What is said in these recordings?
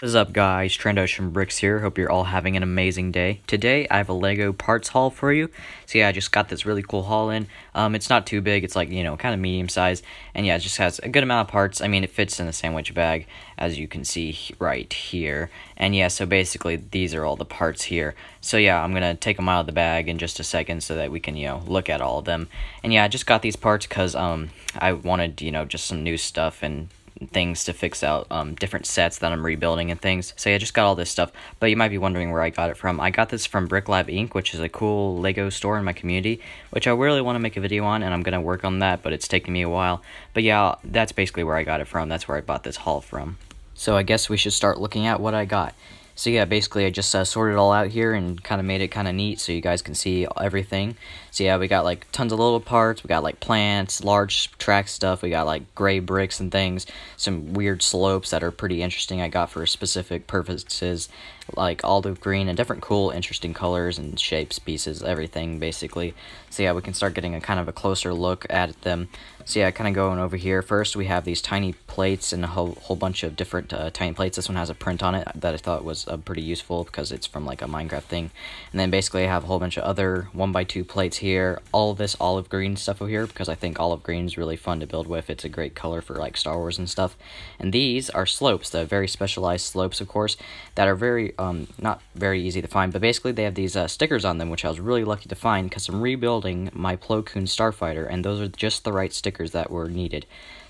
What is up guys, Trend Ocean Bricks here, hope you're all having an amazing day. Today I have a LEGO parts haul for you, so yeah I just got this really cool haul in. Um, it's not too big, it's like you know kind of medium size, and yeah it just has a good amount of parts, I mean it fits in the sandwich bag as you can see right here. And yeah so basically these are all the parts here. So yeah I'm gonna take them out of the bag in just a second so that we can you know look at all of them. And yeah I just got these parts because um, I wanted you know just some new stuff and things to fix out um, different sets that I'm rebuilding and things. So yeah, I just got all this stuff. But you might be wondering where I got it from. I got this from Brick Lab Inc., which is a cool Lego store in my community, which I really want to make a video on, and I'm going to work on that, but it's taking me a while. But yeah, that's basically where I got it from. That's where I bought this haul from. So I guess we should start looking at what I got. So yeah, basically I just uh, sorted it all out here and kind of made it kind of neat so you guys can see everything. So yeah, we got like tons of little parts. We got like plants, large track stuff. We got like gray bricks and things. Some weird slopes that are pretty interesting I got for specific purposes like olive green and different cool interesting colors and shapes, pieces, everything basically. So yeah, we can start getting a kind of a closer look at them. So yeah, kind of going over here. First, we have these tiny plates and a whole, whole bunch of different uh, tiny plates. This one has a print on it that I thought was uh, pretty useful because it's from like a Minecraft thing. And then basically I have a whole bunch of other 1x2 plates here. All this olive green stuff over here because I think olive green is really fun to build with. It's a great color for like Star Wars and stuff. And these are slopes, the very specialized slopes, of course, that are very, um, not very easy to find. But basically they have these uh, stickers on them, which I was really lucky to find because I'm rebuilding my Plo Koon Starfighter. And those are just the right stickers that were needed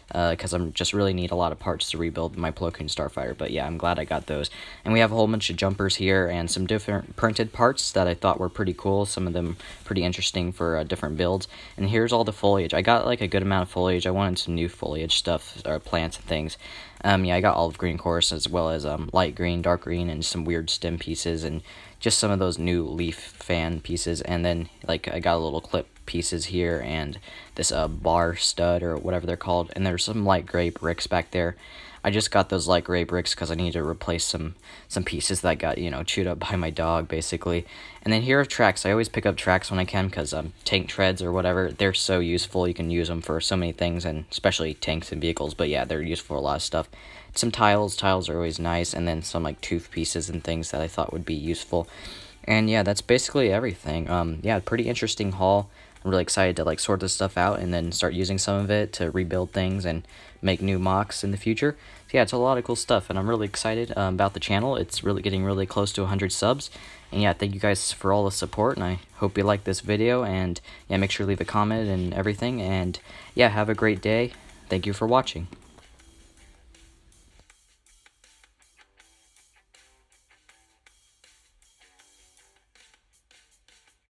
because uh, I'm just really need a lot of parts to rebuild my Plo Koon Starfighter. But yeah, I'm glad I got those. And we have a whole bunch of jumpers here and some different printed parts that I thought were pretty cool. Some of them pretty interesting for uh, different builds. And here's all the foliage. I got like a good amount of foliage. I wanted some new foliage stuff or plants and things. Um, yeah, I got olive green, cores course, as well as um, light green, dark green, and some weird stem pieces, and just some of those new leaf fan pieces. And then, like, I got a little clip pieces here, and this uh, bar stud, or whatever they're called. And there's some light gray bricks back there. I just got those light gray bricks because I need to replace some some pieces that got you know chewed up by my dog basically. And then here are tracks. I always pick up tracks when I can because um tank treads or whatever they're so useful. You can use them for so many things and especially tanks and vehicles. But yeah, they're used for a lot of stuff. Some tiles. Tiles are always nice. And then some like tooth pieces and things that I thought would be useful. And yeah, that's basically everything. Um, yeah, pretty interesting haul. I'm really excited to like sort this stuff out and then start using some of it to rebuild things and make new mocks in the future. So yeah, it's a lot of cool stuff, and I'm really excited um, about the channel. It's really getting really close to 100 subs, and yeah, thank you guys for all the support, and I hope you like this video, and yeah, make sure to leave a comment and everything, and yeah, have a great day. Thank you for watching.